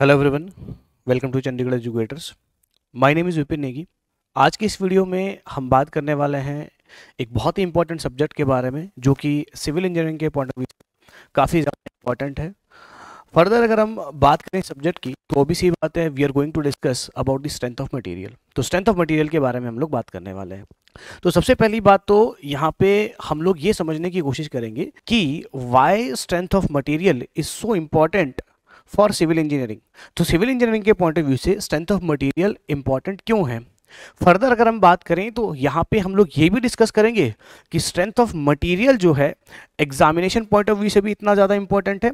Hello everyone welcome to Chandigarh educators my name is Vipin Negi आज की इस वीडियो में हम बात करने वाले हैं एक बहुत ही इंपॉर्टेंट सब्जेक्ट के बारे में जो कि सिविल इंजीनियरिंग के पॉइंट ऑफ व्यू काफ़ी ज़्यादा इंपॉर्टेंट है फर्दर अगर हम बात करें सब्जेक्ट की तो ओबी सी बात है we are going to discuss about the strength of material तो स्ट्रेंथ ऑफ मटीरियल के बारे में हम लोग बात करने वाले हैं तो सबसे पहली बात तो यहाँ पे हम लोग ये समझने की कोशिश करेंगे कि why strength of material is so important for civil engineering तो सिविल इंजीनियरिंग के पॉइंट ऑफ व्यू से स्ट्रेंथ ऑफ मटेरियल इंपॉर्टेंट क्यों है फर्दर अगर हम बात करें तो यहाँ पे हम लोग ये भी डिस्कस करेंगे कि स्ट्रेंथ ऑफ मटेरियल जो है एग्जामिनेशन पॉइंट ऑफ व्यू से भी इतना ज़्यादा इंपॉर्टेंट है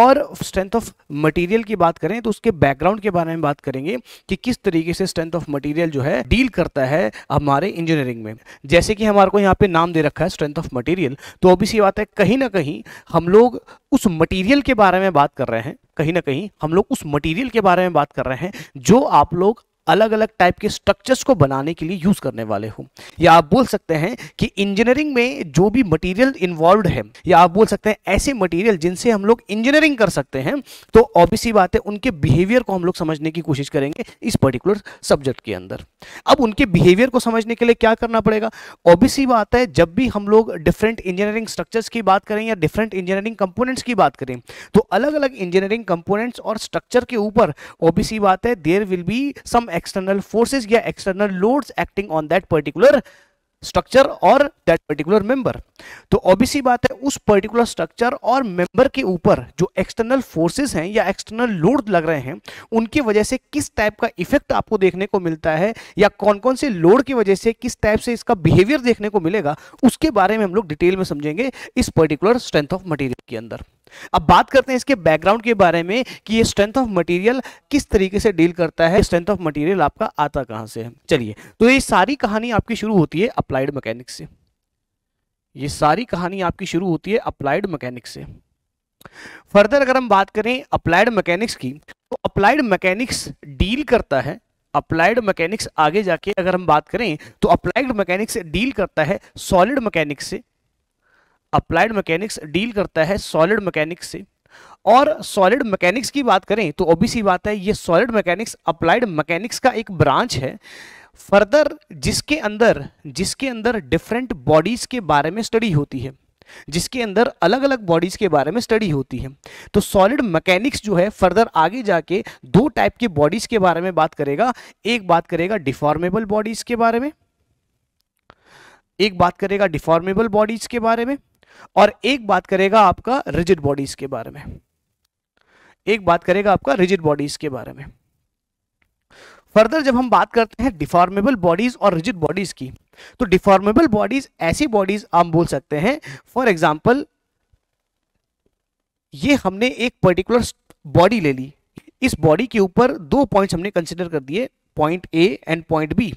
और स्ट्रेंथ ऑफ मटेरियल की बात करें तो उसके बैकग्राउंड के बारे में बात करेंगे कि किस तरीके से स्ट्रेंथ ऑफ मटेरियल जो है डील करता है हमारे इंजीनियरिंग में जैसे कि हमारे को यहाँ पर नाम दे रखा है स्ट्रेंथ ऑफ मटीरियल तो अभी सी बात है कहीं ना कहीं हम लोग उस मटीरियल के बारे में बात कर रहे हैं कहीं ना कहीं हम लोग उस मटेरियल के बारे में बात कर रहे हैं जो आप लोग अलग अलग टाइप के स्ट्रक्चर्स को बनाने के लिए यूज़ करने वाले हो या आप बोल सकते हैं कि इंजीनियरिंग में जो भी मटेरियल इन्वॉल्व है या आप बोल सकते हैं ऐसे मटेरियल जिनसे हम लोग इंजीनियरिंग कर सकते हैं तो ऑब्वियसली बात है उनके बिहेवियर को हम लोग समझने की कोशिश करेंगे इस पर्टिकुलर सब्जेक्ट के अंदर अब उनके बिहेवियर को समझने के लिए क्या करना पड़ेगा ऑब्वियसली बात है जब भी हम लोग डिफरेंट इंजीनियरिंग स्ट्रक्चर्स की बात करें या डिफरेंट इंजीनियरिंग कंपोनेंट्स की बात करें तो अलग अलग इंजीनियरिंग कंपोनेंट्स और स्ट्रक्चर के ऊपर ओबीसी बात है there will be some external forces या external loads acting on that particular structure और दैट पर्टिकुलर मेंबर तो ओबीसी बात है उस पर्टिकुलर स्ट्रक्चर और मेंबर के ऊपर जो एक्सटर्नल फोर्सेस हैं या एक्सटर्नल लोड लग रहे हैं उनकी वजह से किस टाइप का इफेक्ट आपको देखने को मिलता है या कौन कौन से लोड की वजह से किस टाइप से इसका बिहेवियर देखने को मिलेगा उसके बारे में हम लोग डिटेल में समझेंगे इस पर्टिकुलर स्ट्रेंथ ऑफ मटीरियल के अंदर अब बात करते हैं इसके बैकग्राउंड के बारे में कि ये स्ट्रेंथ ऑफ मटेरियल किस तरीके से डील करता है स्ट्रेंथ ऑफ मटेरियल आपका आता कहां से है चलिए तो ये सारी कहानी आपकी शुरू होती है अप्लाइड मैकेनिक्स से ये सारी कहानी आपकी शुरू होती है अप्लाइड मैकेनिक्स से फर्दर अगर हम बात करें अप्लाइड मैकेनिक्स की तो अप्लाइड मैकेनिक्स डील करता है अप्लाइड मैकेनिक्स आगे जाके अगर हम बात करें तो अप्लाइड मैकेनिक्स डील करता है सॉलिड मैकेनिक्स से अप्लाइड मैकेनिक्स डील करता है सॉलिड मैकेनिक्स से और सॉलिड मैकेनिक्स की बात करें तो ओबीसी बात है ये सॉलिड मैकेनिक्स अप्लाइड मैकेनिक्स का एक ब्रांच है फर्दर जिसके अंदर जिसके अंदर डिफरेंट बॉडीज के बारे में स्टडी होती है जिसके अंदर अलग अलग बॉडीज के बारे में स्टडी होती है तो सॉलिड मैकेनिक्स जो है फर्दर आगे जाके दो टाइप के बॉडीज के बारे में बात करेगा एक बात करेगा डिफॉर्मेबल बॉडीज के बारे में एक बात करेगा डिफॉर्मेबल बॉडीज के बारे में और एक बात करेगा आपका रिजिड बॉडीज के बारे में एक बात करेगा आपका रिजिड बॉडीज के बारे में फर्दर जब हम बात करते हैं डिफॉर्मेबल बॉडीज और रिजिड बॉडीज की तो डिफॉर्मेबल बॉडीज ऐसी बॉडीज हम बोल सकते हैं फॉर एग्जाम्पल ये हमने एक पर्टिकुलर बॉडी ले ली इस बॉडी के ऊपर दो पॉइंट्स हमने कंसिडर कर दिए point A and point B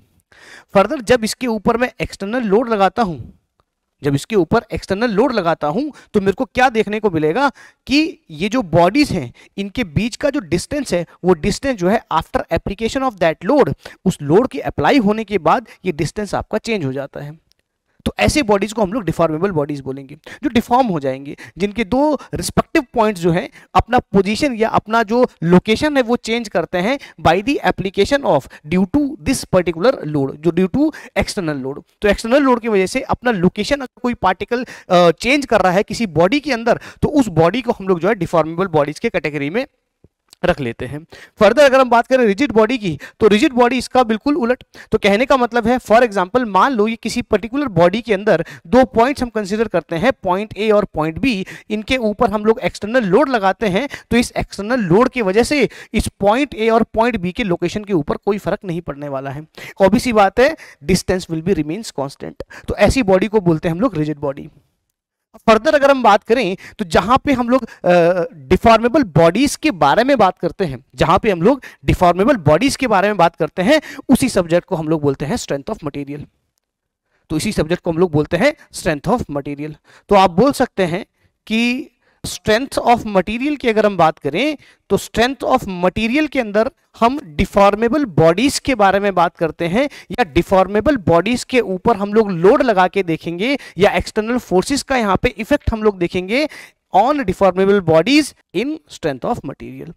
further जब इसके ऊपर मैं एक्सटर्नल लोड लगाता हूं जब इसके ऊपर एक्सटर्नल लोड लगाता हूं तो मेरे को क्या देखने को मिलेगा कि ये जो बॉडीज हैं इनके बीच का जो डिस्टेंस है वो डिस्टेंस जो है after application of that load उस लोड के अप्लाई होने के बाद ये डिस्टेंस आपका चेंज हो जाता है तो ऐसे बॉडीज़ को हम लोग डिफॉर्मेबल बॉडीज़ बोलेंगे जो डिफॉर्म हो जाएंगे जिनके दो रिस्पेक्टिव पॉइंट्स जो हैं अपना पोजीशन या अपना जो लोकेशन है वो चेंज करते हैं by the application of due to this particular load जो ड्यू टू एक्सटर्नल लोड तो एक्सटर्नल लोड की वजह से अपना लोकेशन कोई पार्टिकल चेंज कर रहा है किसी बॉडी के अंदर तो उस बॉडी को हम लोग जो है डिफॉर्मेबल बॉडीज के कैटेगरी में रख लेते हैं फर्दर अगर हम बात करें रिजिड बॉडी की तो रिजिड बॉडी इसका बिल्कुल उलट तो कहने का मतलब है फॉर एग्जाम्पल मान लो ये किसी पर्टिकुलर बॉडी के अंदर दो पॉइंट्स हम कंसिडर करते हैं पॉइंट ए और पॉइंट बी इनके ऊपर हम लोग एक्सटर्नल लोड लगाते हैं तो इस एक्सटर्नल लोड की वजह से इस पॉइंट ए और पॉइंट बी के लोकेशन के ऊपर कोई फर्क नहीं पड़ने वाला है सी बात है distance will be remains constant तो ऐसी बॉडी को बोलते हैं हम लोग रिजिड बॉडी फर्दर अगर हम बात करें तो जहां पे हम लोग डिफॉर्मेबल बॉडीज के बारे में बात करते हैं जहां पे हम लोग डिफॉर्मेबल बॉडीज के बारे में बात करते हैं उसी सब्जेक्ट को हम लोग बोलते हैं स्ट्रेंथ ऑफ मटेरियल तो इसी सब्जेक्ट को हम लोग बोलते हैं स्ट्रेंथ ऑफ मटेरियल तो आप बोल सकते हैं कि स्ट्रेंथ ऑफ मटेरियल की अगर हम बात करें तो स्ट्रेंथ ऑफ मटेरियल के अंदर हम डिफॉर्मेबल बॉडीज के बारे में बात करते हैं या डिफॉर्मेबल बॉडीज के ऊपर हम लोग लोड लगा के देखेंगे या एक्सटर्नल फोर्सेस का यहाँ पे इफेक्ट हम लोग देखेंगे on deformable bodies in strength of material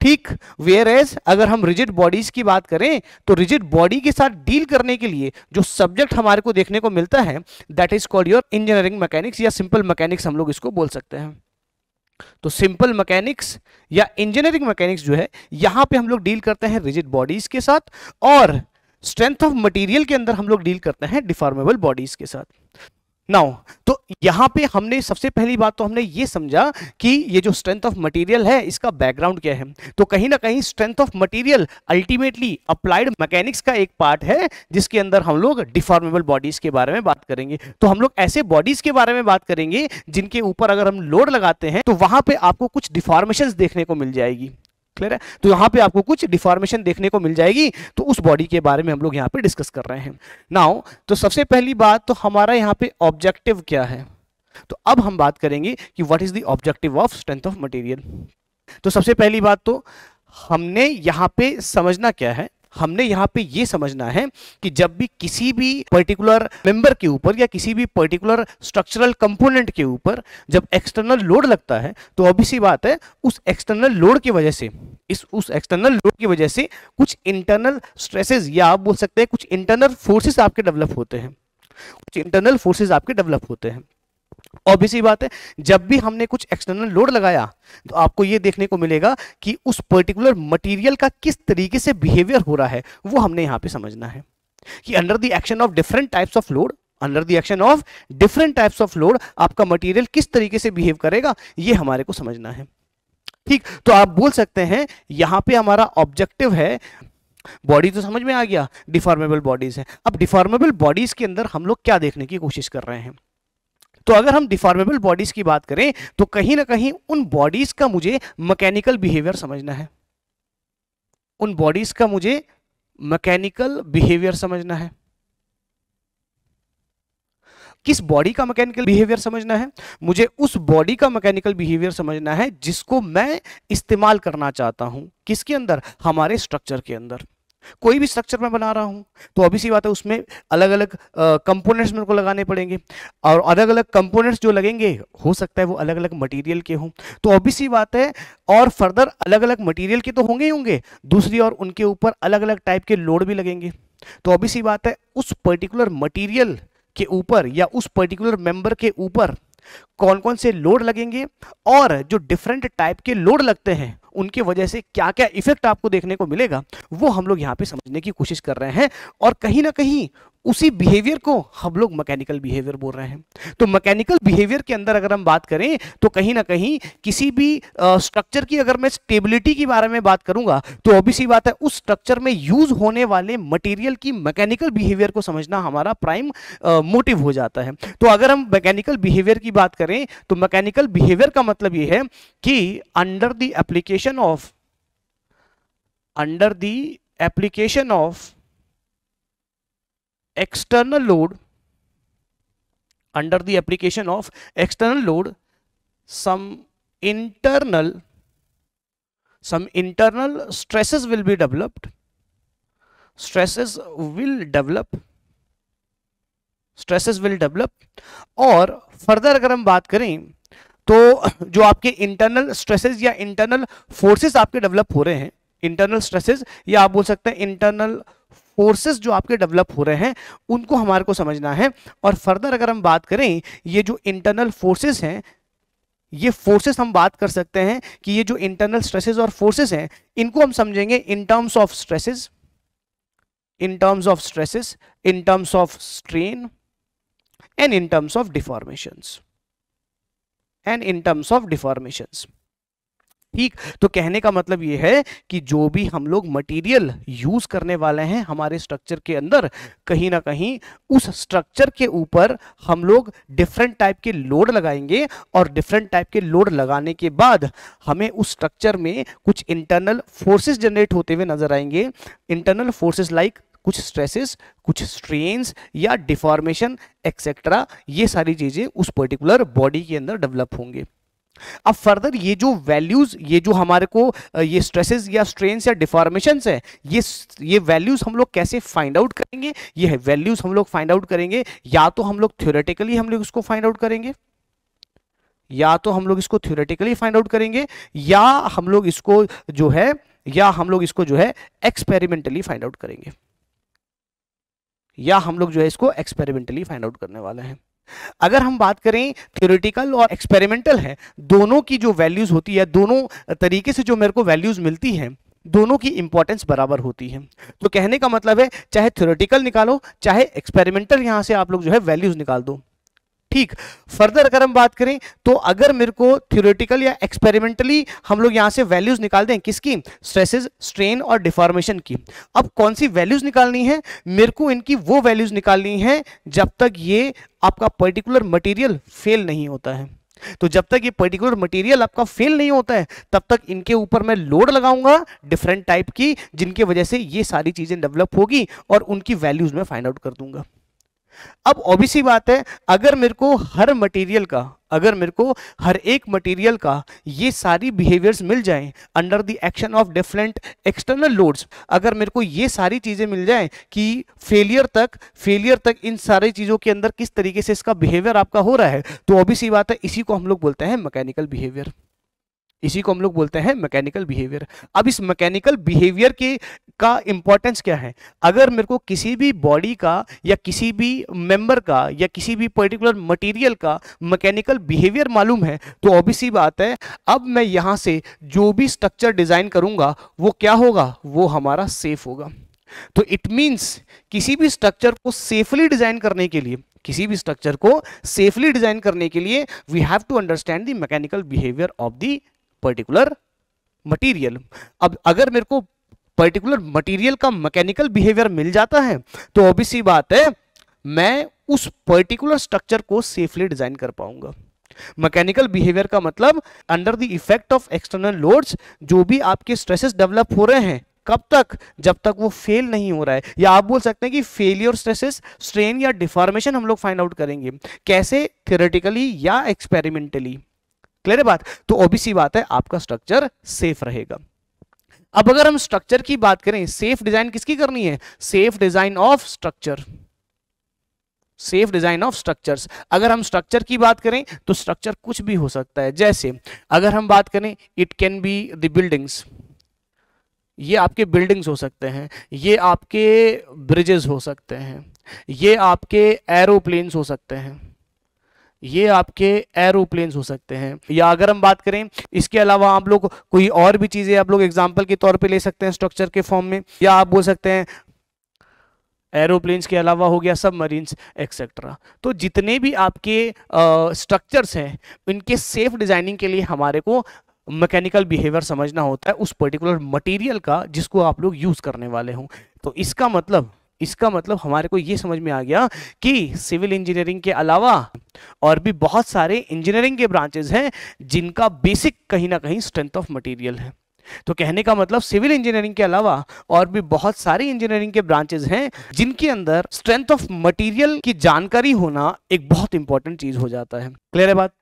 ठीक वेयर एज अगर हम रिजिड बॉडीज की बात करें तो रिजिड बॉडी के साथ डील करने के लिए जो सब्जेक्ट हमारे को देखने को मिलता है that is called your engineering mechanics या सिंपल मैकेनिक्स हम लोग इसको बोल सकते हैं तो सिंपल मैकेनिक्स या इंजीनियरिंग मैकेनिक्स जो है यहां पे हम लोग डील करते हैं रिजिड बॉडीज के साथ और स्ट्रेंथ ऑफ मटेरियल के अंदर हम लोग डील करते हैं डिफॉर्मेबल बॉडीज के साथ नाउ तो यहां पे हमने सबसे पहली बात तो हमने ये समझा कि ये जो स्ट्रेंथ ऑफ मटेरियल है इसका बैकग्राउंड क्या है तो कहीं ना कहीं strength of material ultimately applied mechanics का एक पार्ट है जिसके अंदर हम लोग डिफॉर्मेबल बॉडीज के बारे में बात करेंगे तो हम लोग ऐसे बॉडीज के बारे में बात करेंगे जिनके ऊपर अगर हम लोड लगाते हैं तो वहां पर आपको कुछ डिफॉर्मेशन देखने को मिल जाएगी क्लियर है तो यहाँ पे आपको कुछ डिफॉर्मेशन देखने को मिल जाएगी तो उस बॉडी के बारे में हम लोग यहाँ पे डिस्कस कर रहे हैं नाउ तो सबसे पहली बात तो हमारा यहाँ पे ऑब्जेक्टिव क्या है तो अब हम बात करेंगे कि what is the objective of strength of material तो सबसे पहली बात तो हमने यहाँ पे समझना क्या है हमने यहाँ पे ये समझना है कि जब भी किसी भी पर्टिकुलर मेंबर के ऊपर या किसी भी पर्टिकुलर स्ट्रक्चरल कंपोनेंट के ऊपर जब एक्सटर्नल लोड लगता है तो अभी सी बात है उस एक्सटर्नल लोड की वजह से इस उस एक्सटर्नल लोड की वजह से कुछ इंटरनल स्ट्रेसेस या आप बोल सकते हैं कुछ इंटरनल फोर्सेस आपके डेवलप होते हैं कुछ इंटरनल फोर्सेज आपके डेवलप होते हैं ऑब्वियसली बात है जब भी हमने कुछ एक्सटर्नल लोड लगाया तो आपको ये देखने को मिलेगा कि उस पर्टिकुलर मटेरियल का किस तरीके से बिहेवियर हो रहा है वो हमने यहाँ पे समझना है कि under the action of different types of load under the action of different types of load आपका मटेरियल किस तरीके से बिहेव करेगा ये हमारे को समझना है ठीक तो आप बोल सकते हैं यहाँ पे हमारा ऑब्जेक्टिव है बॉडी तो समझ में आ गया डिफॉर्मेबल बॉडीज है अब डिफॉर्मेबल बॉडीज के अंदर हम लोग क्या देखने की कोशिश कर रहे हैं तो अगर हम डिफॉर्मेबल बॉडीज की बात करें तो कहीं ना कहीं उन बॉडीज का मुझे मैकेनिकल बिहेवियर समझना है उन बॉडीज का मुझे मैकेनिकल बिहेवियर समझना है किस बॉडी का मैकेनिकल बिहेवियर समझना है मुझे उस बॉडी का मैकेनिकल बिहेवियर समझना है जिसको मैं इस्तेमाल करना चाहता हूं किसके अंदर हमारे स्ट्रक्चर के अंदर कोई भी स्ट्रक्चर मैं बना रहा हूँ तो अभी सी बात है उसमें अलग अलग कंपोनेंट्स मेरे को लगाने पड़ेंगे और अलग अलग कंपोनेंट्स जो लगेंगे हो सकता है वो अलग अलग मटेरियल के हों तो अभी सी बात है और फर्दर अलग अलग मटेरियल के तो होंगे ही होंगे दूसरी और उनके ऊपर अलग अलग टाइप के लोड भी लगेंगे तो अभी सी बात है उस पर्टिकुलर मटीरियल के ऊपर या उस पर्टिकुलर मेंबर के ऊपर कौन कौन से लोड लगेंगे और जो डिफरेंट टाइप के लोड लगते हैं उनकी वजह से क्या क्या इफेक्ट आपको देखने को मिलेगा वो हम लोग यहाँ पे समझने की कोशिश कर रहे हैं और कहीं ना कहीं उसी बिहेवियर को हम लोग मैकेनिकल बिहेवियर बोल रहे हैं तो मैकेनिकल बिहेवियर के अंदर अगर हम बात करें तो कहीं ना कहीं किसी भी स्ट्रक्चर की अगर मैं स्टेबिलिटी के बारे में बात करूंगा तो अभी सी बात है उस स्ट्रक्चर में यूज होने वाले मटेरियल की मैकेनिकल बिहेवियर को समझना हमारा प्राइम मोटिव हो जाता है तो अगर हम मैकेनिकल बिहेवियर की बात करें तो मैकेनिकल बिहेवियर का मतलब ये है कि under the application of under the application of external load under the application of external load some internal some internal stresses will be developed stresses will develop stresses will develop और further अगर हम बात करें तो जो आपके internal stresses या internal forces आपके डेवलप हो रहे हैं इंटरनल स्ट्रेसेस या आप बोल सकते हैं इंटरनल फोर्सेस जो आपके डेवलप हो रहे हैं उनको हमारे को समझना है और फर्दर अगर हम बात करें ये जो इंटरनल फोर्सेस हैं ये फोर्सेस हम बात कर सकते हैं कि ये जो इंटरनल स्ट्रेसेस और फोर्सेस हैं इनको हम समझेंगे in terms of stresses in terms of stresses in terms of strain and in terms of deformations and in terms of deformations. ठीक तो कहने का मतलब यह है कि जो भी हम लोग मटेरियल यूज करने वाले हैं हमारे स्ट्रक्चर के अंदर कहीं ना कहीं उस स्ट्रक्चर के ऊपर हम लोग डिफरेंट टाइप के लोड लगाएंगे और डिफरेंट टाइप के लोड लगाने के बाद हमें उस स्ट्रक्चर में कुछ इंटरनल फोर्सेस जनरेट होते हुए नजर आएंगे इंटरनल फोर्सेस लाइक कुछ स्ट्रेसेस कुछ स्ट्रेन्स या डिफॉर्मेशन एक्सेट्रा ये सारी चीज़ें उस पर्टिकुलर बॉडी के अंदर डेवलप होंगे अब फर्दर ये जो वैल्यूज ये जो हमारे को ये स्ट्रेसेस या स्ट्रेन या डिफॉर्मेशन है ये ये वैल्यूज हम लोग कैसे फाइंड आउट करेंगे ये वैल्यूज हम लोग फाइंड आउट करेंगे या तो हम लोग थ्योरेटिकली हम लोग इसको फाइंड आउट करेंगे या तो हम लोग इसको थ्योरेटिकली फाइंड आउट करेंगे या हम लोग इसको जो है या हम लोग इसको जो है एक्सपेरिमेंटली फाइंड आउट करेंगे या हम लोग जो है इसको एक्सपेरिमेंटली फाइंड आउट करने वाले हैं अगर हम बात करें थ्योरेटिकल और एक्सपेरिमेंटल है दोनों की जो वैल्यूज होती है दोनों तरीके से जो मेरे को वैल्यूज मिलती हैं दोनों की इंपॉर्टेंस बराबर होती है तो कहने का मतलब है चाहे थ्योरेटिकल निकालो चाहे एक्सपेरिमेंटल यहां से आप लोग जो है वैल्यूज निकाल दो ठीक फर्दर अगर हम बात करें तो अगर मेरे को थ्योरेटिकल या एक्सपेरिमेंटली हम लोग यहाँ से वैल्यूज निकाल दें किसकी स्ट्रेसेस स्ट्रेन और डिफॉर्मेशन की अब कौन सी वैल्यूज निकालनी है मेरे को इनकी वो वैल्यूज निकालनी है जब तक ये आपका पर्टिकुलर मटेरियल फेल नहीं होता है तो जब तक ये पर्टिकुलर मटेरियल आपका फेल नहीं होता है तब तक इनके ऊपर मैं लोड लगाऊंगा डिफरेंट टाइप की जिनकी वजह से ये सारी चीज़ें डेवलप होगी और उनकी वैल्यूज में फाइंड आउट कर दूंगा अब ओबीसी बात है अगर मेरे को हर मटेरियल का अगर मेरे को हर एक मटेरियल का ये सारी बिहेवियर्स मिल जाएं under the action of different external loads अगर मेरे को ये सारी चीज़ें मिल जाएं कि फेलियर तक फेलियर तक इन सारी चीज़ों के अंदर किस तरीके से इसका बिहेवियर आपका हो रहा है तो ओबीसी बात है इसी को हम लोग बोलते हैं मैकेनिकल बिहेवियर इसी को हम लोग बोलते हैं मैकेनिकल बिहेवियर अब इस मैकेनिकल बिहेवियर के का इम्पोर्टेंस क्या है अगर मेरे को किसी भी बॉडी का या किसी भी मेंबर का या किसी भी पर्टिकुलर मटेरियल का मैकेनिकल बिहेवियर मालूम है तो ऑब्वियसली बात है अब मैं यहाँ से जो भी स्ट्रक्चर डिज़ाइन करूँगा वो क्या होगा वो हमारा सेफ होगा तो इट मीन्स किसी भी स्ट्रक्चर को सेफली डिज़ाइन करने के लिए किसी भी स्ट्रक्चर को सेफली डिज़ाइन करने के लिए we have to understand the mechanical behaviour of the particular material अब अगर मेरे को पर्टिकुलर मटेरियल का मैकेनिकल बिहेवियर मिल जाता है तो ऑब्वियस बात है मैं उस पर्टिकुलर स्ट्रक्चर को सेफली डिजाइन कर पाऊंगा मैकेनिकल बिहेवियर का मतलब under the effect of external loads जो भी आपके स्ट्रेसेस डेवलप हो रहे हैं कब तक जब तक वो फेल नहीं हो रहा है या आप बोल सकते हैं कि फेलियर स्ट्रेसेस स्ट्रेन या डिफॉर्मेशन हम लोग फाइंड आउट करेंगे कैसे थियोरेटिकली या एक्सपेरिमेंटली क्लियर है बात तो ओबीसी बात है आपका स्ट्रक्चर सेफ रहेगा अब अगर हम स्ट्रक्चर की बात करें सेफ डिजाइन किसकी करनी है safe design of structure safe design of structures अगर हम स्ट्रक्चर की बात करें तो स्ट्रक्चर कुछ भी हो सकता है जैसे अगर हम बात करें it can be the buildings ये आपके बिल्डिंग्स हो सकते हैं ये आपके ब्रिजेस हो सकते हैं ये आपके एरोप्लेन्स हो सकते हैं ये आपके एरोप्लेन्स हो सकते हैं या अगर हम बात करें इसके अलावा आप लोग कोई और भी चीज़ें आप लोग एग्जाम्पल के तौर पे ले सकते हैं स्ट्रक्चर के फॉर्म में या आप बोल सकते हैं एरोप्लेन्स के अलावा हो गया सब मरीन्स एक्सेट्रा तो जितने भी आपके स्ट्रक्चर्स हैं उनके सेफ डिज़ाइनिंग के लिए हमारे को मैकेनिकल बिहेवियर समझना होता है उस पर्टिकुलर मटेरियल का जिसको आप लोग यूज़ करने वाले हों तो इसका मतलब इसका मतलब हमारे को ये समझ में आ गया कि सिविल इंजीनियरिंग के अलावा और भी बहुत सारे इंजीनियरिंग के ब्रांचेज हैं जिनका बेसिक कहीं ना कहीं स्ट्रेंथ ऑफ मटेरियल है तो कहने का मतलब सिविल इंजीनियरिंग के अलावा और भी बहुत सारी इंजीनियरिंग के ब्रांचेज हैं जिनके अंदर स्ट्रेंथ ऑफ मटेरियल की जानकारी होना एक बहुत इंपॉर्टेंट चीज हो जाता है क्लियर है बात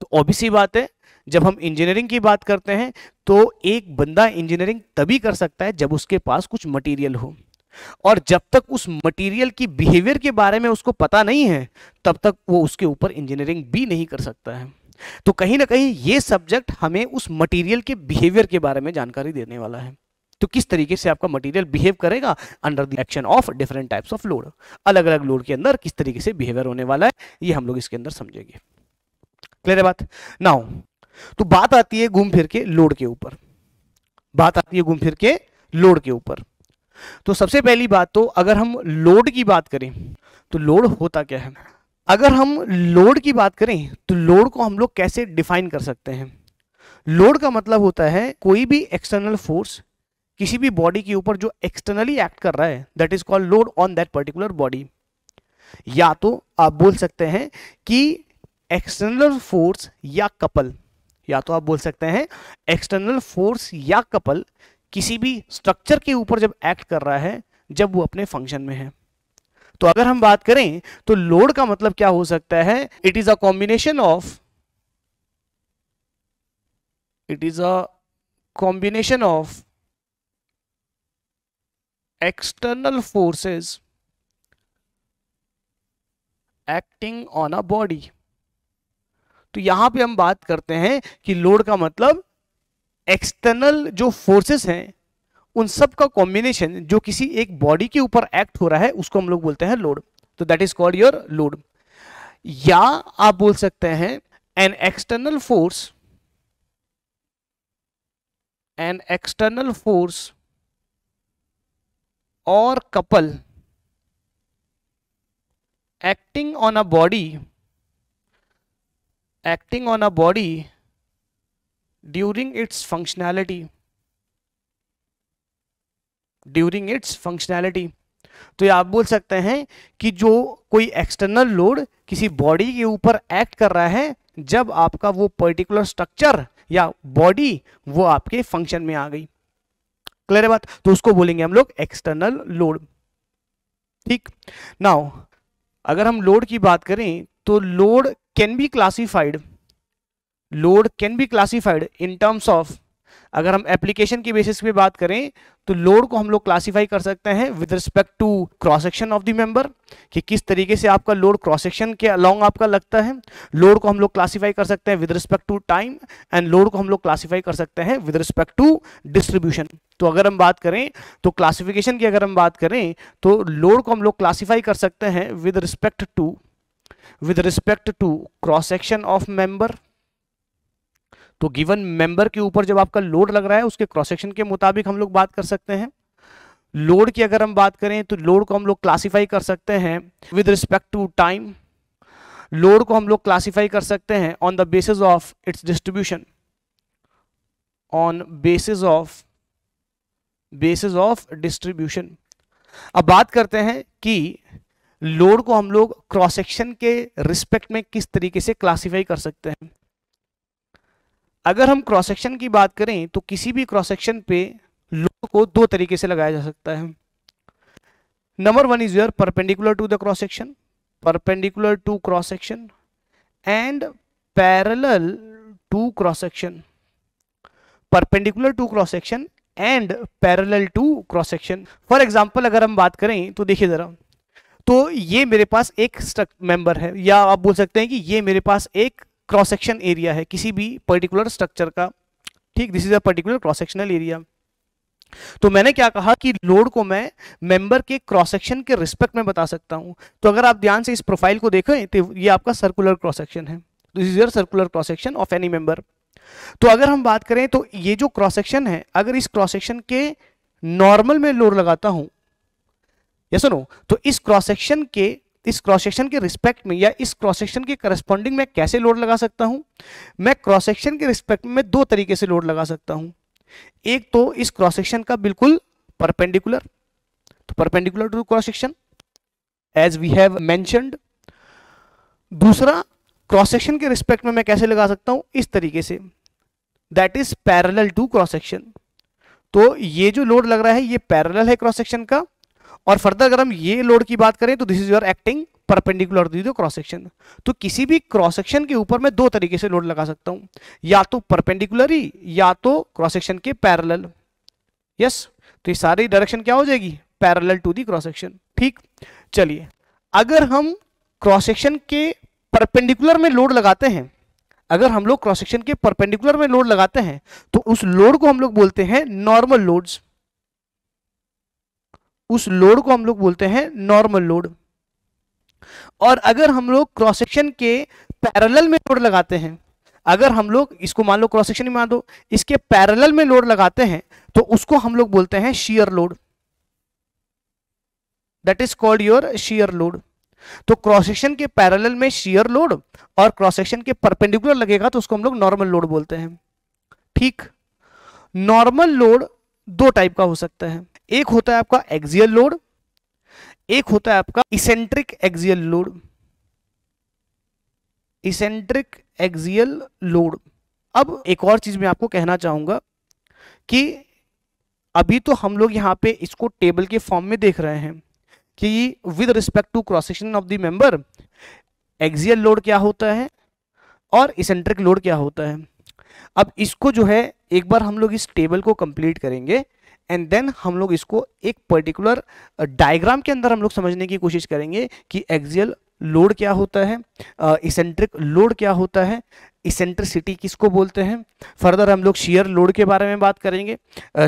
तो ओबीसी बात है जब हम इंजीनियरिंग की बात करते हैं तो एक बंदा इंजीनियरिंग तभी कर सकता है जब उसके पास कुछ मटीरियल हो और जब तक उस मटेरियल की बिहेवियर के बारे में उसको पता नहीं है तब तक वो उसके ऊपर इंजीनियरिंग भी नहीं कर सकता है तो कहीं ना कहीं ये सब्जेक्ट हमें उस मटेरियल के बिहेवियर के बारे में जानकारी देने वाला है तो किस तरीके से आपका मटेरियल बिहेव करेगा under the action of different types of load अलग अलग लोड के अंदर किस तरीके से बिहेवियर होने वाला है ये हम लोग इसके अंदर समझेंगे क्लियर है बात नाउ तो बात आती है घूम फिर के लोड के ऊपर बात आती है घूम फिर के लोड के ऊपर तो सबसे पहली बात तो अगर हम लोड की बात करें तो लोड होता क्या है अगर हम लोड की बात करें तो लोड को हम लोग कैसे डिफाइन कर सकते हैं लोड का मतलब होता है कोई भी एक्सटर्नल फोर्स किसी भी बॉडी के ऊपर जो एक्सटर्नली एक्ट कर रहा है that is called load on that particular body या तो आप बोल सकते हैं कि एक्सटर्नल फोर्स या कपल या तो आप बोल सकते हैं एक्सटर्नल फोर्स या कपल किसी भी स्ट्रक्चर के ऊपर जब एक्ट कर रहा है जब वो अपने फंक्शन में है तो अगर हम बात करें तो लोड का मतलब क्या हो सकता है it is a combination of it is a combination of external forces acting on a body तो यहां पे हम बात करते हैं कि लोड का मतलब एक्सटर्नल जो फोर्सेस हैं उन सब का कॉम्बिनेशन जो किसी एक बॉडी के ऊपर एक्ट हो रहा है उसको हम लोग बोलते हैं लोड तो that is called your load या आप बोल सकते हैं an external force an external force और couple acting on a body acting on a body during its functionality during its functionality तो ये आप बोल सकते हैं कि जो कोई एक्सटर्नल लोड किसी बॉडी के ऊपर एक्ट कर रहा है जब आपका वो पर्टिकुलर स्ट्रक्चर या बॉडी वो आपके फंक्शन में आ गई क्लियर है बात तो उसको बोलेंगे हम लोग एक्सटर्नल लोड ठीक नाउ अगर हम लोड की बात करें तो load can be classified load can be classified in terms of अगर हम एप्लीकेशन की बेसिस पे बात करें तो लोड को हम लोग क्लासिफाई कर सकते हैं with respect to cross section of the member कि किस तरीके से आपका लोड क्रॉस सेक्शन के अलॉन्ग आपका लगता है लोड को हम लोग क्लासिफाई कर सकते हैं with respect to time and load को हम लोग क्लासिफाई कर सकते हैं विद रिस्पेक्ट टू डिस्ट्रीब्यूशन तो अगर हम बात करें तो क्लासिफिकेशन की अगर हम बात करें तो लोड को हम लोग क्लासिफाई कर सकते हैं with respect to with respect to cross section of member तो गिवन मेंबर के ऊपर जब आपका लोड लग रहा है उसके क्रॉस सेक्शन के मुताबिक हम लोग बात कर सकते हैं लोड की अगर हम बात करें तो लोड को हम लोग क्लासीफाई कर सकते हैं with respect to time load को हम लोग क्लासीफाई कर सकते हैं on the basis of its distribution on basis of basis of distribution अब बात करते हैं कि लोड को हम लोग क्रॉस सेक्शन के रिस्पेक्ट में किस तरीके से क्लासीफाई कर सकते हैं अगर हम क्रॉस सेक्शन की बात करें तो किसी भी क्रॉस सेक्शन पे लोड को दो तरीके से लगाया जा सकता है number one is your perpendicular to the cross section perpendicular to cross section and parallel to cross section perpendicular to cross section and parallel to cross section for example अगर हम बात करें तो देखिए ज़रा तो ये मेरे पास एक स्ट्रक मेंबर है या आप बोल सकते हैं कि ये मेरे पास एक क्रॉस सेक्शन एरिया है किसी भी पर्टिकुलर स्ट्रक्चर का ठीक this is a particular cross sectional area तो मैंने क्या कहा कि लोड को मैं मेंबर के क्रॉस सेक्शन के रिस्पेक्ट में बता सकता हूं तो अगर आप ध्यान से इस प्रोफाइल को देखें तो ये आपका सर्कुलर क्रॉस सेक्शन है this is your circular cross section of any member तो अगर हम बात करें तो ये जो क्रॉस सेक्शन है अगर इस क्रॉस सेक्शन के नॉर्मल में लोड लगाता हूं यस नो तो इस क्रॉस सेक्शन के इस क्रॉस सेक्शन के रिस्पेक्ट में या इस क्रॉस सेक्शन के करस्पॉन्डिंग में कैसे लोड लगा सकता हूं मैं क्रॉस सेक्शन के रिस्पेक्ट में दो तरीके से लोड लगा सकता हूं एक तो इस क्रॉस सेक्शन का बिल्कुल परपेंडिकुलर तो perpendicular to cross section as we have mentioned दूसरा क्रॉस सेक्शन के रिस्पेक्ट में मैं कैसे लगा सकता हूँ इस तरीके से that is parallel to cross section तो ये जो लोड लग रहा है ये पैरल है क्रॉस सेक्शन का और फर्दर अगर हम ये लोड की बात करें तो this is your acting perpendicular the to cross section तो किसी भी क्रॉस सेक्शन के ऊपर मैं दो तरीके से लोड लगा सकता हूं या तो परपेंडिकुलरी या तो क्रॉस सेक्शन के पैरल यस yes, तो ये सारी डायरेक्शन क्या हो जाएगी parallel to the cross section ठीक चलिए अगर हम क्रॉस सेक्शन के परपेंडिकुलर में लोड लगाते हैं अगर हम लोग क्रॉस सेक्शन के परपेंडिकुलर में लोड लगाते हैं तो उस लोड को हम लोग बोलते हैं नॉर्मल लोड्स उस लोड को हम लोग बोलते हैं नॉर्मल लोड और अगर हम लोग क्रॉस सेक्शन के पैरेलल में लोड लगाते हैं अगर हम लोग इसको मान लो क्रॉस सेक्शन मान दो इसके पैरेलल में लोड लगाते हैं तो उसको हम लोग बोलते हैं shear load that is called your shear load तो क्रॉस सेक्शन के पैरेलल में शियर लोड और क्रॉस सेक्शन के परपेंडिकुलर लगेगा तो उसको हम लोग नॉर्मल लोड बोलते हैं ठीक नॉर्मल लोड दो टाइप का हो सकता है एक होता है आपका एक्सियल लोड एक होता है आपका eccentric axial load eccentric axial load अब एक और चीज मैं आपको कहना चाहूंगा कि अभी तो हम लोग यहां पे इसको टेबल के फॉर्म में देख रहे हैं कि with respect to cross section of the member axial load क्या होता है और इसेंट्रिक लोड क्या होता है अब इसको जो है एक बार हम लोग इस टेबल को कंप्लीट करेंगे एंड देन हम लोग इसको एक पर्टिकुलर डायग्राम uh, के अंदर हम लोग समझने की कोशिश करेंगे कि एक्जियल लोड क्या होता है इसेंट्रिक uh, लोड क्या होता है इसेंट्रिसिटी किसको बोलते हैं फर्दर हम लोग शेयर लोड के बारे में बात करेंगे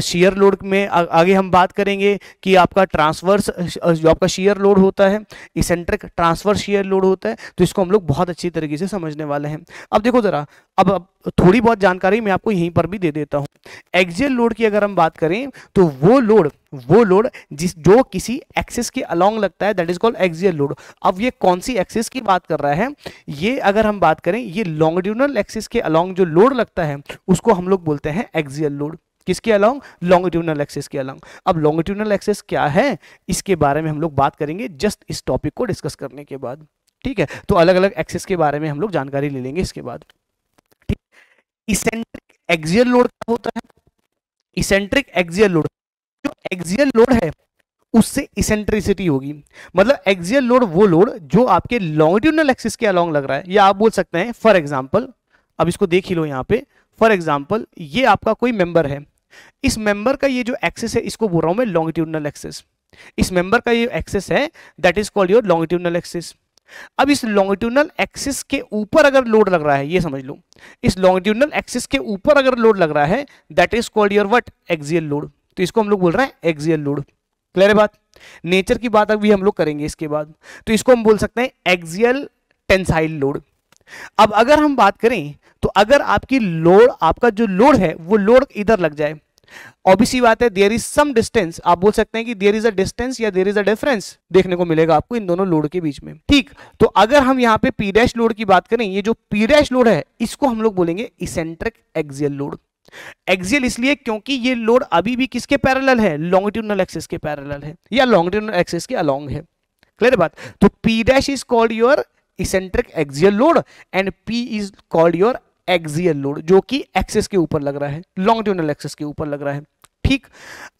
शेयर लोड में आ, आगे हम बात करेंगे कि आपका ट्रांसवर्स जो आपका शेयर लोड होता है इसेंट्रिक ट्रांसवर्स शेयर लोड होता है तो इसको हम लोग बहुत अच्छी तरीके से समझने वाले हैं अब देखो ज़रा अब, अब थोड़ी बहुत जानकारी मैं आपको यहीं पर भी दे देता हूँ एक्जियल लोड की अगर हम बात करें तो वो लोड वो लोड जिस जो किसी एक्सिस के अलोंग लगता है that is called axial load अब ये कौन सी एक्सिस की बात कर रहा है ये अगर हम बात करें ये लॉन्गिट्यूडनल कोरोनल एक्सिस के अलोंग जो लोड लगता है उसको हम लोग बोलते हैं एक्सियल लोड किसके अलोंग लॉन्गिट्यूडनल एक्सेस के अलोंग अब लॉन्गिट्यूडनल एक्सेस क्या है इसके बारे में हम लोग बात करेंगे जस्ट इस टॉपिक को डिस्कस करने के बाद ठीक है तो अलग अलग एक्सेस के बारे में हम लोग जानकारी ले लेंगे इसके बाद ठीक इसेंट्रिक एक्सियल लोड क्या होता है इसेंट्रिक एक्सियल लोड जो एक्सियल लोड है उससे इसेंट्रिसिटी होगी मतलब एक्सियल लोड वो लोड जो आपके लॉन्गिट्यूडनल एक्सिस के अलॉन्ग लग रहा है या आप बोल सकते हैं फॉर एग्जाम्पल अब इसको देख ही लो यहाँ पे फॉर एग्जाम्पल ये आपका कोई मेंबर है इस मेंबर का ये जो एक्सेस है इसको बोल रहा हूँ मैं लॉन्गिट्यूडनल एक्सेस इस मेंबर का ये एक्सेस है that is called your longitudinal axis अब इस लॉन्गिट्यूडनल एक्सिस के ऊपर अगर लोड लग रहा है ये समझ लो इस लॉन्गिट्यूडनल एक्सिस के ऊपर अगर लोड लग रहा है that is called your what axial load तो इसको हम लोग बोल रहे हैं एक्सियल लोड क्लियर है बात नेचर की बात अभी हम लोग करेंगे इसके बाद तो इसको हम बोल सकते हैं एक्सियल टेंसाइल लोड अब अगर हम बात करें तो अगर आपकी लोड आपका जो लोड है वो लोड इधर लग जाए ऑब्वियसली बात है देयर इज सम डिस्टेंस आप बोल सकते हैं कि देयर इज अ डिस्टेंस या देयर इज अ डिफरेंस देखने को मिलेगा आपको इन दोनों लोड के बीच में ठीक तो अगर हम यहां पे पी डैश लोड की बात करें ये जो पी डैश लोड है इसको हम लोग बोलेंगे इसेंट्रिक एक्सियल लोड एक्सियल इसलिए क्योंकि ये लोड अभी भी किसके पैरेलल है लॉन्गिट्यूडनल एक्सेस के पैरेलल है या लॉन्गिट्यूडनल एक्सेस के अलोंग है क्लियर बात तो P dash is called your eccentric axial load and P is called your axial load जो कि एक्सेस के ऊपर लग रहा है लॉन्गिट्यूडनल एक्सेस के ऊपर लग रहा है ठीक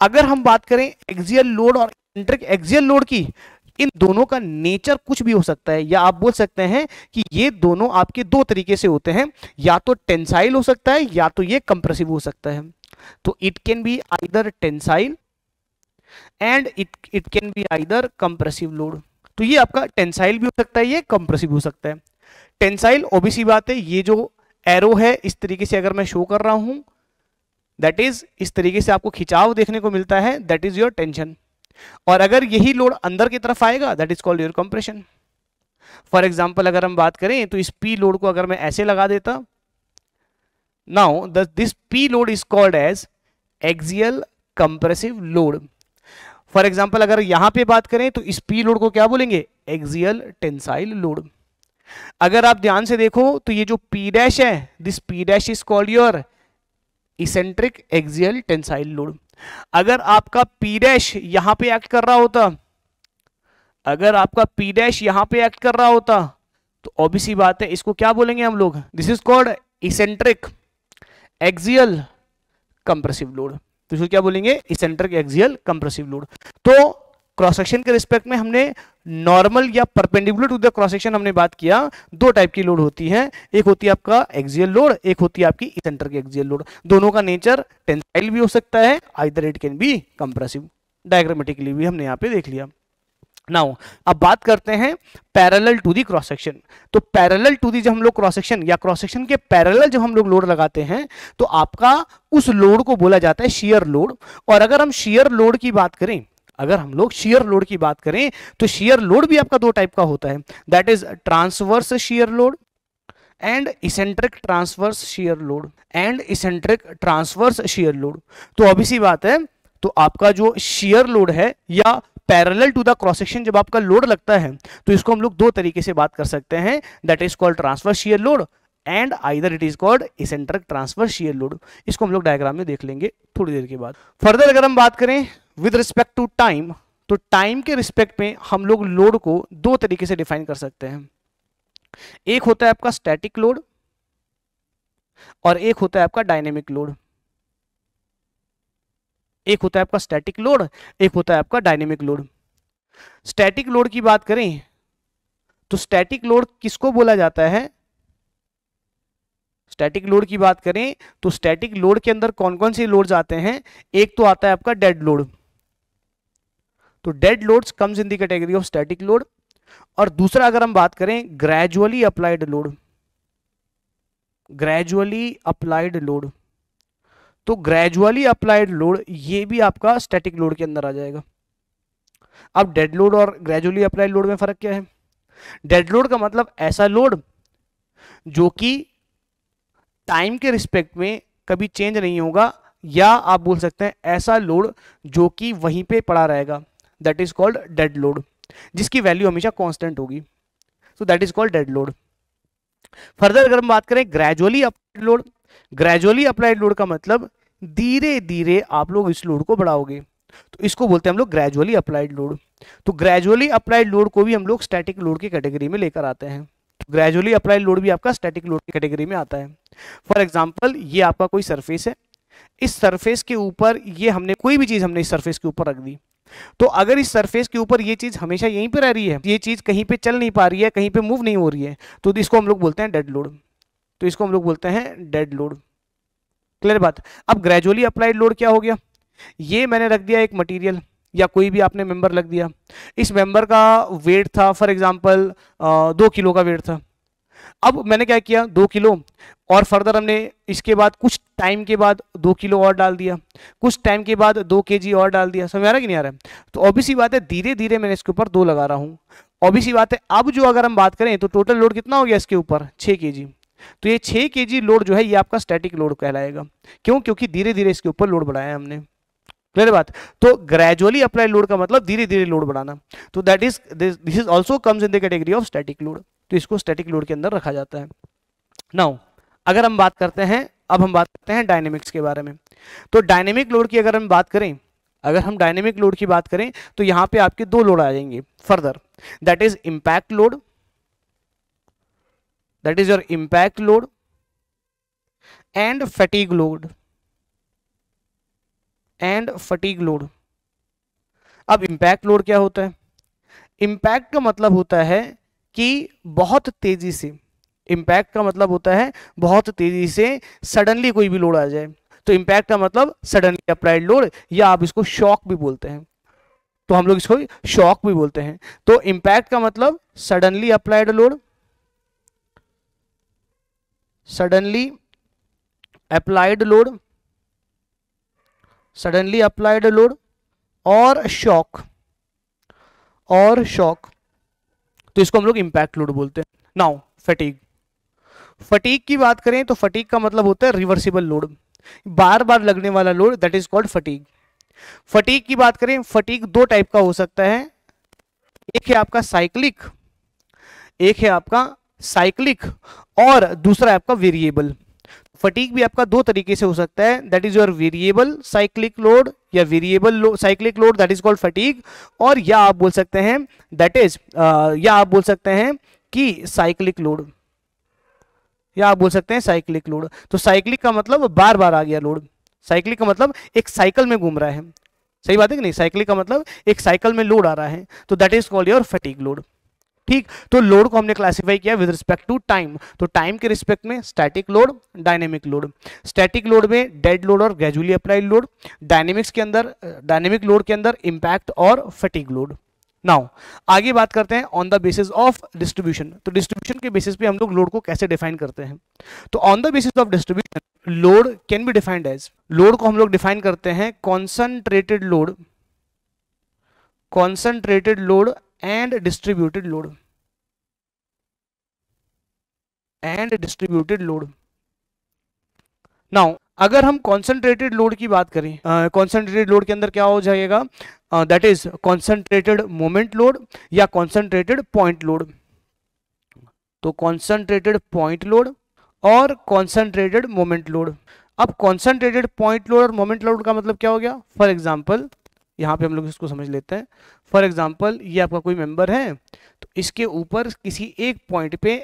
अगर हम बात करें एक्सियल लोड और इसेंट्रिक एक्सियल लोड की इन दोनों का नेचर कुछ भी हो सकता है या आप बोल सकते हैं कि ये दोनों आपके दो तरीके से होते हैं या तो टेंसाइल हो सकता है या तो ये कंप्रेसिव हो सकता है तो it can be either tensile and it it can be either compressive load तो ये आपका टेंसाइल भी हो सकता है ये कंप्रेसिव हो सकता है टेंसाइल ओबीसी बात है ये जो एरो है इस तरीके से अगर मैं शो कर रहा हूं दैट इज इस तरीके से आपको खिंचाव देखने को मिलता है दैट इज योर टेंशन और अगर यही लोड अंदर की तरफ आएगा that is called your compression for example अगर हम बात करें तो इस पी लोड को अगर मैं ऐसे लगा देता now this P load is called as axial compressive load for example अगर यहां पे बात करें तो इस पी लोड को क्या बोलेंगे एक्सियल टेंसाइल लोड अगर आप ध्यान से देखो तो ये जो पी डैश है this P dash is called your eccentric axial tensile load अगर आपका पी डैश यहां पे एक्ट कर रहा होता अगर आपका पी डैश यहां पे एक्ट कर रहा होता तो ओबीसी बात है इसको क्या बोलेंगे हम लोग this is called eccentric axial compressive load तो इसको क्या बोलेंगे इसेंट्रिक एक्सियल कंप्रेसिव लोड तो क्रॉस सेक्शन के रिस्पेक्ट में हमने नॉर्मल या perpendicular to the cross section हमने बात किया दो टाइप की लोड होती है एक होती है आपका एक्सियल लोड एक होती है आपकी सेंटर की एक्सियल लोड दोनों का नेचर टेंसाइल भी हो सकता है either it can be compressive diagrammatically भी हमने यहाँ पे देख लिया नाउ अब बात करते हैं parallel to the cross section तो पैरेलल टू दी जब हम लोग क्रॉस सेक्शन या क्रॉस सेक्शन के पैरेलल जब हम लोग लोड लगाते हैं तो आपका उस लोड को बोला जाता है शेयर लोड और अगर हम शेयर लोड की बात करें अगर हम लोग शेयर लोड की बात करें तो शेयर लोड भी आपका दो टाइप का होता है that is transverse shear load and eccentric transverse shear load and eccentric transverse shear load तो अभी सी बात है तो आपका जो शेयर लोड है या parallel to the cross section जब आपका लोड लगता है तो इसको हम लोग दो तरीके से बात कर सकते हैं that is called transfer shear load and either it is called eccentric transfer shear load इसको हम लोग डायग्राम में देख लेंगे थोड़ी देर के बाद फर्दर अगर हम बात करें विद रिस्पेक्ट टू टाइम तो टाइम के रिस्पेक्ट में हम लोग लोड को दो तरीके से डिफाइन कर सकते हैं एक होता है आपका स्टैटिक लोड और एक होता है आपका डायनेमिक लोड एक होता है आपका स्टैटिक लोड एक होता है आपका डायनेमिक लोड स्टैटिक लोड की बात करें तो स्टैटिक लोड किसको बोला जाता है स्टैटिक लोड की बात करें तो स्टैटिक लोड के अंदर कौन कौन से लोड आते हैं एक तो आता है आपका डेड लोड तो dead loads comes in the category of static load और दूसरा अगर हम बात करें gradually applied load gradually applied load तो ग्रेजुअली अप्लाइड लोड ये भी आपका स्टैटिक लोड के अंदर आ जाएगा अब डेड लोड और ग्रेजुअली अप्लाइड लोड में फर्क क्या है डेड लोड का मतलब ऐसा लोड जो कि टाइम के रिस्पेक्ट में कभी चेंज नहीं होगा या आप बोल सकते हैं ऐसा लोड जो कि वहीं पे पड़ा रहेगा that is called dead load जिसकी वैल्यू हमेशा कॉन्स्टेंट होगी so that is called dead load further अगर हम बात करें gradually applied load gradually applied load का मतलब धीरे धीरे आप लोग इस लोड को बढ़ाओगे तो इसको बोलते हैं हम लोग ग्रेजुअली अप्लाइड लोड तो ग्रेजुअली अप्लाइड लोड को भी हम लोग स्टैटिक लोड की कैटेगरी में लेकर आते हैं ग्रेजुअली अप्लाइड लोड भी आपका स्टैटिक लोड की कैटेगरी में आता है फॉर एग्जाम्पल ये आपका कोई सरफेस है इस सरफेस के ऊपर ये हमने कोई भी चीज़ हमने इस सरफेस के ऊपर रख दी तो अगर इस सरफेस के ऊपर ये चीज हमेशा यहीं पर रह रही है ये चीज कहीं पे चल नहीं पा रही है कहीं पे मूव नहीं हो रही है तो, तो इसको हम लोग बोलते हैं डेड लोड तो इसको हम लोग बोलते हैं डेड लोड क्लियर बात अब ग्रेजुअली अप्लाइड लोड क्या हो गया ये मैंने रख दिया एक मटीरियल या कोई भी आपने मेंबर लग दिया इस मेंबर का वेट था फॉर एग्जाम्पल दो किलो का वेट था अब मैंने क्या किया दो किलो और फर्दर हमने इसके बाद कुछ टाइम के बाद दो किलो और डाल दिया कुछ टाइम के बाद दो के जी और डाल दिया समझ आ रहा कि नहीं आ रहा है तो ऑब्वियस बात है धीरे धीरे मैंने इसके ऊपर दो लगा रहा हूँ ऑब्वियस बात है अब जो अगर हम बात करें तो टोटल लोड कितना हो गया इसके ऊपर छः के जी तो ये छः के जी लोड जो है ये आपका स्टैटिक लोड कहलाएगा क्यों क्योंकि धीरे धीरे इसके ऊपर लोड बढ़ाया हमने क्लियर बात तो ग्रेजुअली अप्लाई लोड का मतलब धीरे धीरे लोड बढ़ाना तो that is this is also comes in the category of static load तो इसको स्टैटिक लोड के अंदर रखा जाता है नाउ अगर हम बात करते हैं अब हम बात करते हैं डायनेमिक्स के बारे में तो डायनेमिक लोड की अगर हम बात करें अगर हम डायनेमिक लोड की बात करें तो यहां पे आपके दो लोड आ जाएंगे further that is impact load that is your impact load and fatigue load and fatigue load अब इंपैक्ट लोड क्या होता है इंपैक्ट का मतलब होता है कि बहुत तेज़ी से इम्पैक्ट का मतलब होता है बहुत तेज़ी से सडनली कोई भी लोड आ जाए तो इम्पैक्ट का मतलब सडनली अप्लाइड लोड या आप इसको शॉक भी बोलते हैं तो हम लोग इसको शॉक भी बोलते हैं तो इम्पैक्ट का मतलब suddenly applied load suddenly applied load suddenly applied load और शॉक और शॉक तो इसको हम लोग इंपैक्ट लोड बोलते हैं नाउ फटीक फटीक की बात करें तो फटीक का मतलब होता है रिवर्सिबल लोड बार बार लगने वाला load that is called fatigue fatigue की बात करें फटीक दो टाइप का हो सकता है एक है आपका साइक्लिक एक है आपका साइक्लिक और दूसरा है आपका वेरिएबल फटीक भी आपका दो तरीके से हो सकता है that is your variable cyclic load या variable cyclic load that is called fatigue और या आप बोल सकते हैं दैट इज या आप बोल सकते हैं कि साइक्लिक लोड या आप बोल सकते हैं साइक्लिक लोड तो साइक्लिक का मतलब बार बार आ गया लोड साइक्लिक का मतलब एक साइकिल में घूम रहा है सही बात है कि नहीं साइक्लिक का मतलब एक साइकिल में लोड आ रहा है तो that is called your fatigue load ठीक तो लोड को हमने क्लासिफाई किया विद रिस्पेक्ट टू टाइम तो टाइम के रिस्पेक्ट में static load dynamic load static load में डेड लोड और ग्रेजुअली अप्लाइड लोड डायनेमिक्स के अंदर डायनेमिक लोड के अंदर इंपैक्ट और फटिक लोड नाउ आगे बात करते हैं on the basis of distribution तो डिस्ट्रीब्यूशन के बेसिस पे हम लोग लोड को कैसे डिफाइन करते हैं तो on the basis of distribution load can be defined as load को हम लोग डिफाइन करते हैं concentrated load concentrated load and distributed load and distributed load now अगर हम कॉन्सेंट्रेटेड लोड की बात करें कॉन्सेंट्रेटेड uh, लोड के अंदर क्या हो जाएगा that is concentrated moment load या कॉन्सेंट्रेटेड पॉइंट लोड तो कॉन्सेंट्रेटेड पॉइंट लोड और कॉन्सेंट्रेटेड मोमेंट लोड अब कॉन्सेंट्रेटेड पॉइंट लोड और मोमेंट लोड का मतलब क्या हो गया फॉर एग्जाम्पल यहाँ पे हम लोग इसको समझ लेते हैं फॉर एग्जाम्पल ये आपका कोई मेंबर है तो इसके ऊपर किसी एक पॉइंट पे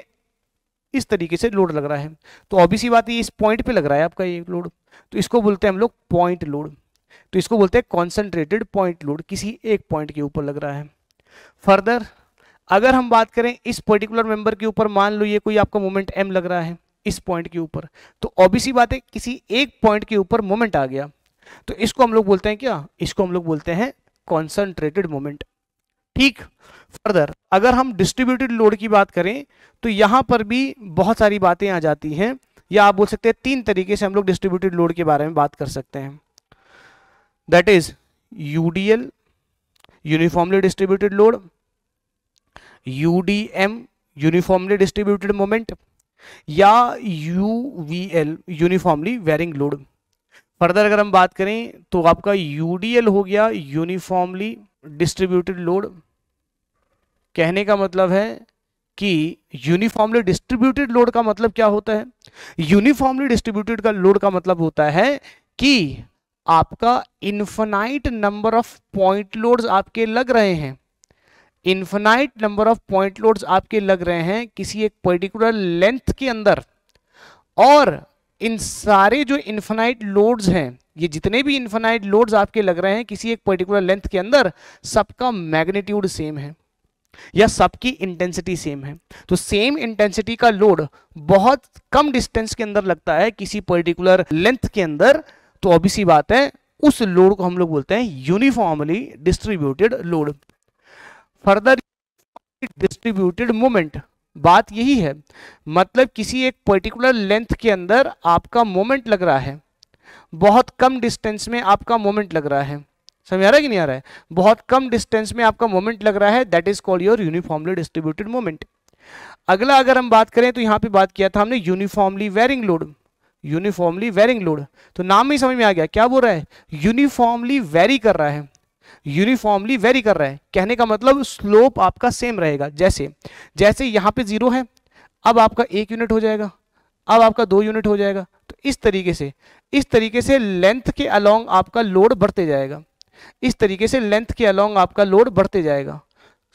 इस तरीके से लोड लग रहा है तो ऑब्वियसली बात ये इस पॉइंट पे लग रहा है आपका ये लोड तो इसको बोलते हैं हम लोग पॉइंट लोड तो इसको बोलते हैं कॉन्सेंट्रेटेड पॉइंट लोड किसी एक पॉइंट के ऊपर लग रहा है फर्दर अगर हम बात करें इस पर्टिकुलर मेंबर के ऊपर मान लो ये कोई आपका मोमेंट एम लग रहा है इस पॉइंट के ऊपर तो ऑब्वियसली बात है किसी एक पॉइंट के ऊपर मोमेंट आ गया तो इसको हम लोग बोलते हैं क्या इसको हम लोग बोलते हैं कॉन्सेंट्रेटेड मोमेंट ठीक फर्दर अगर हम डिस्ट्रीब्यूटेड लोड की बात करें तो यहां पर भी बहुत सारी बातें आ जाती हैं या आप बोल सकते हैं तीन तरीके से हम लोग डिस्ट्रीब्यूटेड लोड के बारे में बात कर सकते हैं that is UDL uniformly distributed load UDM uniformly distributed moment या UVL uniformly varying load further अगर हम बात करें तो आपका यूडीएल हो गया यूनिफॉर्मली डिस्ट्रीब्यूटेड लोड कहने का मतलब है कि यूनिफॉर्मली डिस्ट्रीब्यूटेड लोड का मतलब क्या होता है यूनिफॉर्मली डिस्ट्रीब्यूटेड का लोड का मतलब होता है कि आपका infinite number of point loads आपके लग रहे हैं infinite number of point loads आपके लग रहे हैं किसी एक पर्टिकुलर लेंथ के अंदर और इन सारे जो इन्फेनाइट लोड्स हैं ये जितने भी इन्फेनाइट लोड्स आपके लग रहे हैं किसी एक पर्टिकुलर लेंथ के अंदर सबका मैग्नीट्यूड सेम है या सबकी इंटेंसिटी सेम है तो सेम इंटेंसिटी का लोड बहुत कम डिस्टेंस के अंदर लगता है किसी पर्टिकुलर लेंथ के अंदर तो ऑब्वियस बात है उस लोड को हम लोग बोलते हैं uniformly distributed load further distributed moment बात यही है मतलब किसी एक पर्टिकुलर लेंथ के अंदर आपका मोमेंट लग रहा है बहुत कम डिस्टेंस में आपका मोमेंट लग रहा है समझ आ रहा है कि नहीं आ रहा है बहुत कम डिस्टेंस में आपका मोमेंट लग रहा है that is called your uniformly distributed moment अगला अगर हम बात करें तो यहां पे बात किया था हमने uniformly varying load uniformly varying load तो नाम ही समझ में आ गया क्या बोल रहा है यूनिफॉर्मली वेरी कर रहा है यूनिफॉर्मली वेरी कर रहा है कहने का मतलब स्लोप आपका सेम रहेगा जैसे जैसे यहाँ पे जीरो है अब आपका एक यूनिट हो जाएगा अब आपका दो यूनिट हो जाएगा तो इस तरीके से इस तरीके से लेंथ के अलोंग आपका लोड बढ़ते जाएगा इस तरीके से लेंथ के अलोंग आपका लोड बढ़ते जाएगा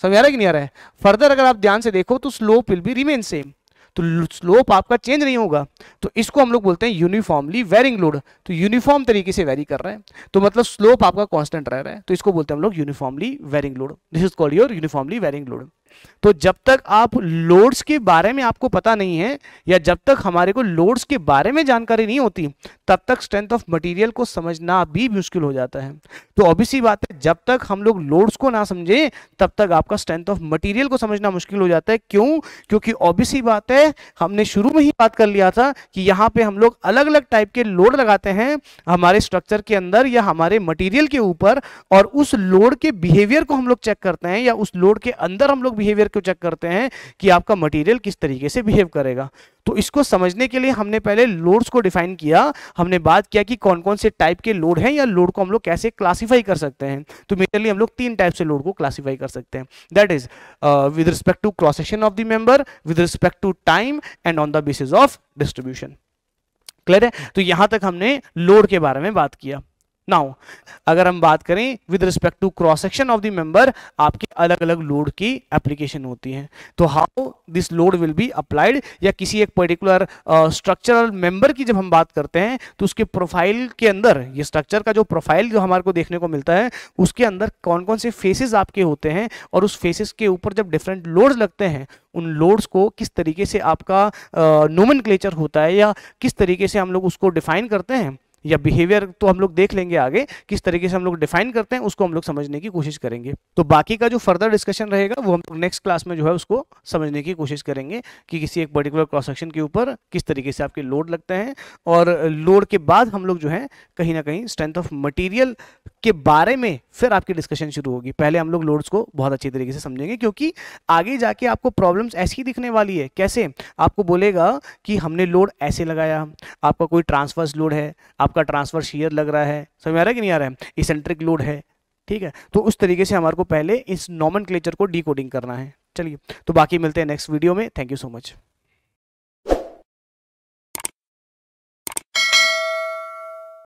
समझ आ रहा है कि नहीं आ रहा है फर्दर अगर आप ध्यान से देखो तो slope will be remain same तो स्लोप आपका चेंज नहीं होगा तो इसको हम लोग बोलते हैं यूनिफॉर्मली वेरिंग लोड तो यूनिफॉर्म तरीके से वेरी कर रहे हैं तो मतलब स्लोप आपका कॉन्स्टेंट रह रहा है तो इसको बोलते हैं हम लोग uniformly varying load this is called your uniformly varying load तो जब तक आप लोड्स के बारे में आपको पता नहीं है या जब तक हमारे को लोड्स के बारे में जानकारी नहीं होती तब तक स्ट्रेंथ ऑफ मटेरियल को समझना भी मुश्किल हो जाता है तो ऑबिस बात है जब तक हम लोग लोड्स को ना समझें तब तक आपका स्ट्रेंथ ऑफ मटेरियल को समझना मुश्किल हो जाता है क्यों क्योंकि ऑबिस बात है हमने शुरू में ही बात कर लिया था कि यहाँ पे हम लोग अलग अलग टाइप के लोड लगाते हैं हमारे स्ट्रक्चर के अंदर या हमारे मटीरियल के ऊपर और उस लोड के बिहेवियर को हम लोग चेक करते हैं या उस लोड के अंदर हम लोग बिहेवियर को चेक करते हैं कि आपका मटेरियल किस तरीके से बिहेव करेगा तो इसको समझने के लिए हमने पहले लोड्स को डिफाइन किया हमने बात किया कि कौन कौन से टाइप के लोड हैं या लोड को हम लोग कैसे क्लासीफाई कर सकते हैं तो मेनली हम लोग तीन टाइप से लोड को क्लासीफाई कर सकते हैं that is with respect to cross of the member with respect to time and on the basis of distribution clear है तो यहां तक हमने लोड के बारे में बात किया नाउ अगर हम बात करें with respect to cross section of the member आपके अलग अलग लोड की एप्लीकेशन होती है तो how this load will be applied या किसी एक पर्टिकुलर स्ट्रक्चरल मेंबर की जब हम बात करते हैं तो उसके प्रोफाइल के अंदर ये स्ट्रक्चर का जो प्रोफाइल जो हमारे को देखने को मिलता है उसके अंदर कौन कौन से फेसेस आपके होते हैं और उस फेसेस के ऊपर जब डिफरेंट लोड्स लगते हैं उन लोड्स को किस तरीके से आपका नोमन होता है या किस तरीके से हम लोग उसको डिफाइन करते हैं या बिहेवियर तो हम लोग देख लेंगे आगे किस तरीके से हम लोग डिफाइन करते हैं उसको हम लोग समझने की कोशिश करेंगे तो बाकी का जो फर्दर डिस्कशन रहेगा वो हम लोग नेक्स्ट क्लास में जो है उसको समझने की कोशिश करेंगे कि किसी एक पर्टिकुलर क्रॉस सेक्शन के ऊपर किस तरीके से आपके लोड लगते हैं और लोड के बाद हम लोग जो है कहीं ना कहीं स्ट्रेंथ ऑफ मटीरियल के बारे में फिर आपकी डिस्कशन शुरू होगी पहले हम लोग लोड्स को बहुत अच्छी तरीके से समझेंगे क्योंकि आगे जाके आपको प्रॉब्लम्स ऐसी दिखने वाली है कैसे आपको बोलेगा कि हमने लोड ऐसे लगाया आपका कोई ट्रांसफर्स लोड है आपका ट्रांसफर शेयर लग रहा है समझ आ रहा है कि नहीं आ रहा है इसेंट्रिक लोड है ठीक है तो उस तरीके से हमारे को पहले इस नॉमन को कोडिंग करना है चलिए तो बाकी मिलते हैं नेक्स्ट वीडियो में थैंक यू सो मच